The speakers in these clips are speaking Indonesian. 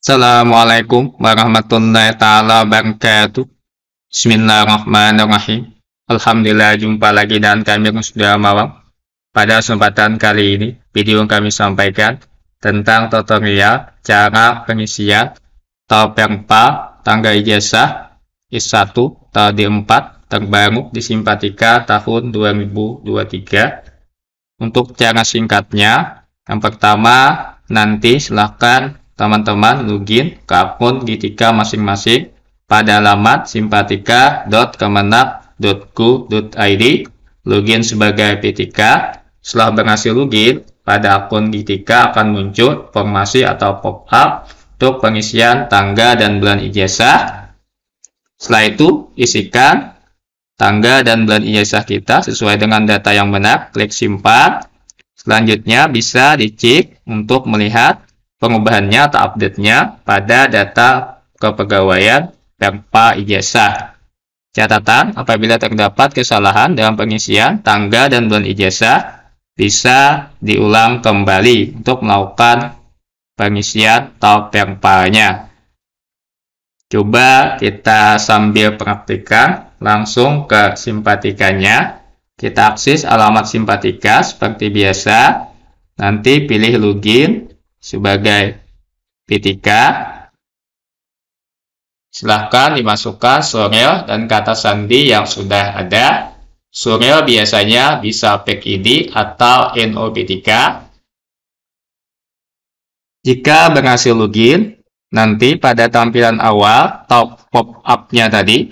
Assalamualaikum warahmatullahi taala wabarakatuh. Bismillahirrahmanirrahim. Alhamdulillah jumpa lagi dengan kami sudah malam. Pada kesempatan kali ini, video yang kami sampaikan tentang tutorial cara pengisian 4 tangga ijazah S1 tahun 4 terbaru di Simpatika tahun 2023. Untuk cara singkatnya, yang pertama nanti silahkan teman-teman login ke akun GTK masing-masing pada alamat simpatika.kemenak.go.id login sebagai PTK. setelah berhasil login, pada akun GTK akan muncul formasi atau pop-up untuk pengisian tangga dan bulan ijazah. Setelah itu, isikan tangga dan bulan ijazah kita sesuai dengan data yang benar. Klik simpan. Selanjutnya, bisa dicek untuk melihat pengubahannya atau update-nya pada data kepegawaian tanpa ijazah. Catatan, apabila terdapat kesalahan dalam pengisian tanggal dan bulan ijazah, bisa diulang kembali untuk melakukan pengisian atau tempanya. Coba kita sambil praktikan langsung ke simpatikanya. Kita akses alamat simpatika seperti biasa. Nanti pilih login sebagai P3. Silahkan dimasukkan surel dan kata sandi yang sudah ada. Surel biasanya bisa ID atau NOP3. Jika berhasil login, nanti pada tampilan awal top pop-up-nya tadi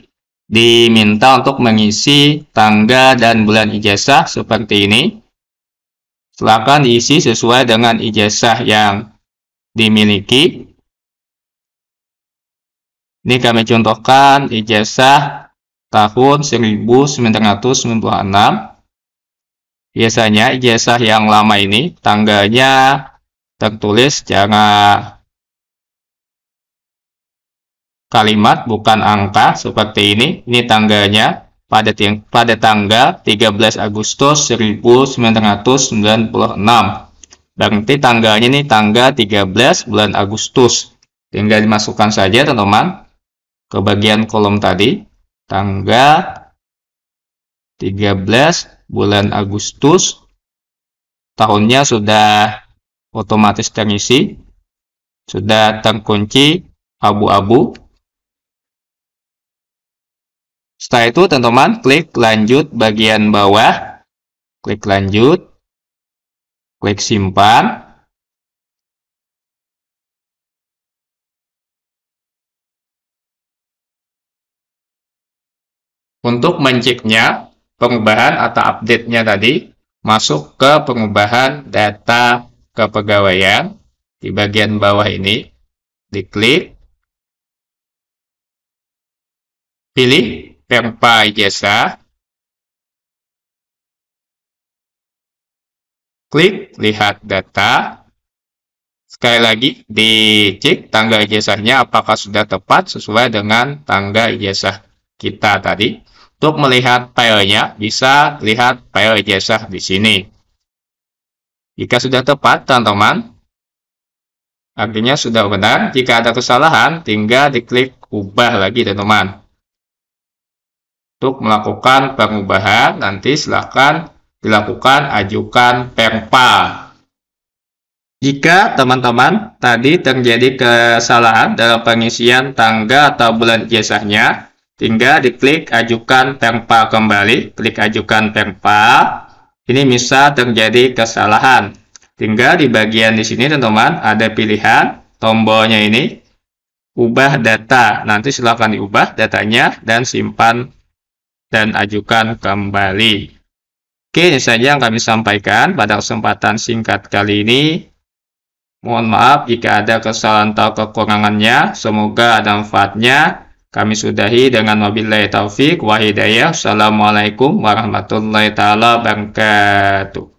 diminta untuk mengisi tanggal dan bulan ijazah seperti ini. Silakan diisi sesuai dengan ijazah yang dimiliki. Ini kami contohkan ijazah tahun 1996. Biasanya ijazah yang lama ini tanggalnya tertulis jangan kalimat bukan angka seperti ini. Ini tanggalnya pada, pada tanggal 13 Agustus 1996. Berarti tanggalnya ini tanggal 13 bulan Agustus. Tinggal dimasukkan saja teman-teman ke bagian kolom tadi. Tanggal 13 bulan Agustus tahunnya sudah otomatis terisi, sudah terkunci abu-abu setelah itu teman-teman klik lanjut bagian bawah, klik lanjut, klik simpan. Untuk menceknya pengubahan atau update-nya tadi, masuk ke pengubahan data kepegawaian di bagian bawah ini, diklik, pilih verba ijazah. Klik lihat data. Sekali lagi, dicek tangga ijazahnya apakah sudah tepat sesuai dengan tangga ijazah kita tadi. Untuk melihat filenya, bisa lihat file ijazah di sini. Jika sudah tepat, teman-teman, artinya sudah benar. Jika ada kesalahan, tinggal diklik ubah lagi, teman-teman untuk melakukan pengubahan nanti silahkan dilakukan ajukan perpa. Jika teman-teman tadi terjadi kesalahan dalam pengisian tanggal atau bulan ijazahnya, tinggal diklik ajukan perpa kembali, klik ajukan perpa. Ini bisa terjadi kesalahan. Tinggal di bagian di sini teman-teman ada pilihan tombolnya ini ubah data. Nanti silakan diubah datanya dan simpan dan ajukan kembali. Oke, ini saja yang kami sampaikan pada kesempatan singkat kali ini. Mohon maaf jika ada kesalahan atau kekurangannya. Semoga ada manfaatnya. Kami sudahi dengan wabillahi taufik wa hidayah. Assalamualaikum warahmatullahi taala wabarakatuh.